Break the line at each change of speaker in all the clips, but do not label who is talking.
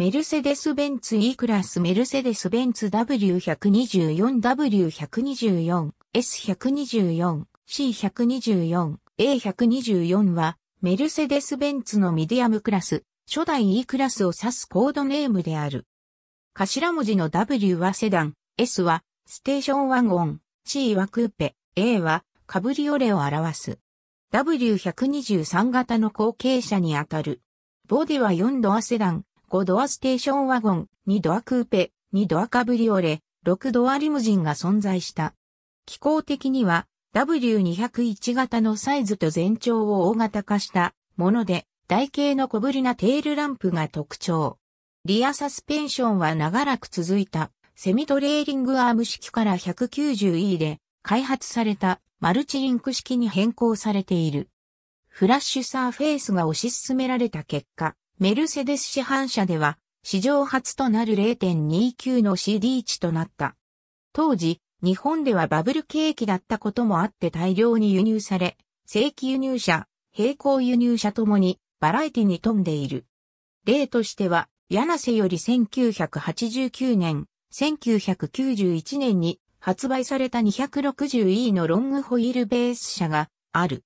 メルセデス・ベンツ E クラスメルセデス・ベンツ W124、W124、S124、C124、A124 は、メルセデス・ベンツのミディアムクラス、初代 E クラスを指すコードネームである。頭文字の W はセダン、S はステーションワゴン、C はクーペ、A はカブリオレを表す。W123 型の後継者にあたる。ボディは4ドアセダン、5ドアステーションワゴン、2ドアクーペ、2ドアカブリオレ、6ドアリムジンが存在した。機構的には W201 型のサイズと全長を大型化したもので、台形の小ぶりなテールランプが特徴。リアサスペンションは長らく続いたセミトレーリングアーム式から 190E で開発されたマルチリンク式に変更されている。フラッシュサーフェイスが推し進められた結果、メルセデス市販車では、史上初となる0.29の CD 値となった。当時、日本ではバブル景気だったこともあって大量に輸入され、正規輸入車、並行輸入車ともにバラエティに富んでいる。例としては、柳瀬より1989年、1991年に発売された 260E のロングホイールベース車がある。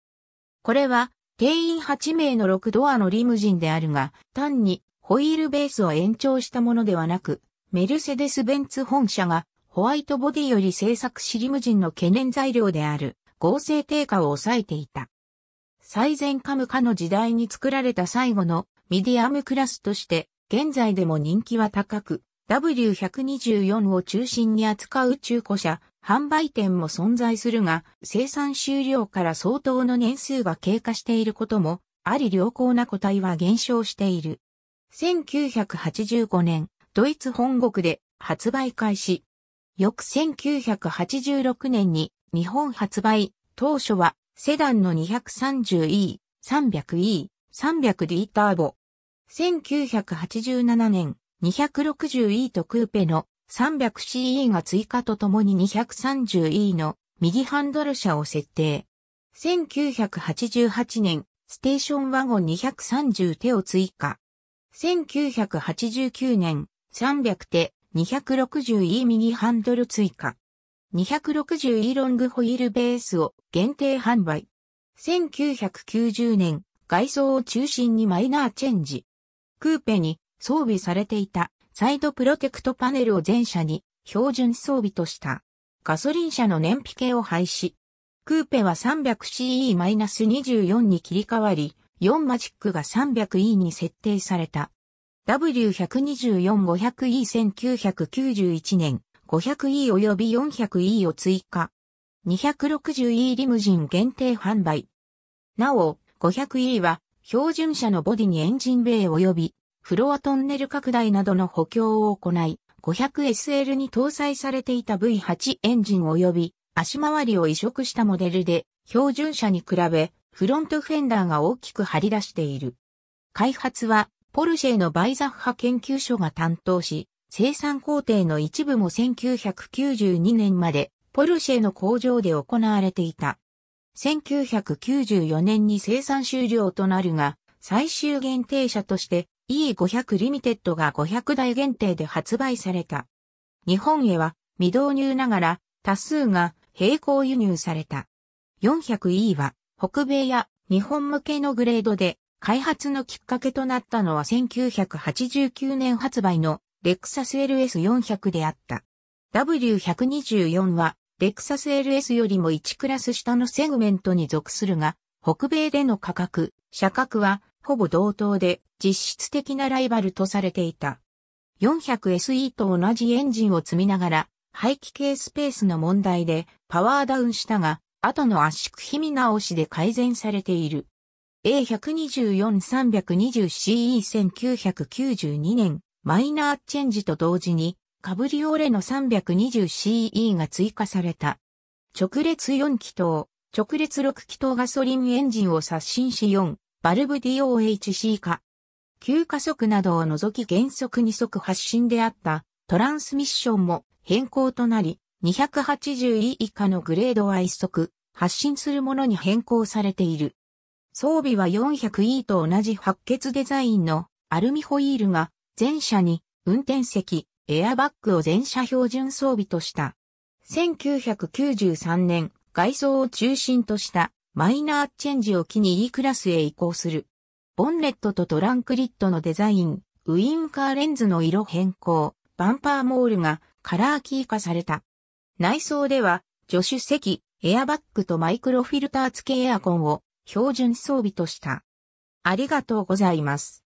これは定員8名の6ドアのリムジンであるが、単にホイールベースを延長したものではなく、メルセデス・ベンツ本社がホワイトボディより製作しリムジンの懸念材料である合成低下を抑えていた。最前カムカの時代に作られた最後のミディアムクラスとして、現在でも人気は高く、W124 を中心に扱う中古車、販売店も存在するが、生産終了から相当の年数が経過していることも、あり良好な個体は減少している。1985年、ドイツ本国で発売開始。翌1986年に日本発売、当初はセダンの 230E、300E、300D ターボ。1987年、260E とクーペの 300CE が追加とともに 230E の右ハンドル車を設定。1988年、ステーションワゴン230手を追加。1989年、300手 260E 右ハンドル追加。260E ロングホイールベースを限定販売。1990年、外装を中心にマイナーチェンジ。クーペに装備されていたサイドプロテクトパネルを全車に標準装備とした。ガソリン車の燃費計を廃止。クーペは 300CE-24 に切り替わり、4マジックが 300E に設定された。W124-500E1991 年 500E 及び 400E を追加。260E リムジン限定販売。なお、500E は標準車のボディにエンジンベイ及びフロアトンネル拡大などの補強を行い、500SL に搭載されていた V8 エンジン及び足回りを移植したモデルで、標準車に比べ、フロントフェンダーが大きく張り出している。開発は、ポルシェのバイザッハ研究所が担当し、生産工程の一部も1992年まで、ポルシェの工場で行われていた。1994年に生産終了となるが、最終限定車として E500 リミテッドが500台限定で発売された。日本へは未導入ながら多数が並行輸入された。400E は北米や日本向けのグレードで開発のきっかけとなったのは1989年発売のレクサス LS400 であった。W124 はレクサス LS よりも1クラス下のセグメントに属するが、北米での価格、車格はほぼ同等で実質的なライバルとされていた。400SE と同じエンジンを積みながら、排気系スペースの問題でパワーダウンしたが、後の圧縮比見直しで改善されている。A124-320CE1992 年、マイナーチェンジと同時に、カブリオレの 320CE が追加された。直列4気筒、直列6気筒ガソリンエンジンを刷新し4、バルブ DOHC 化。急加速などを除き原則二速発進であったトランスミッションも変更となり、280E 以下のグレードは一速発進するものに変更されている。装備は 400E と同じ白血デザインのアルミホイールが全車に運転席、エアバッグを全車標準装備とした。1993年、外装を中心としたマイナーチェンジを機に E クラスへ移行する。ボンネットとトランクリッドのデザイン、ウインカーレンズの色変更、バンパーモールがカラーキー化された。内装では、助手席、エアバッグとマイクロフィルター付けエアコンを標準装備とした。ありがとうございます。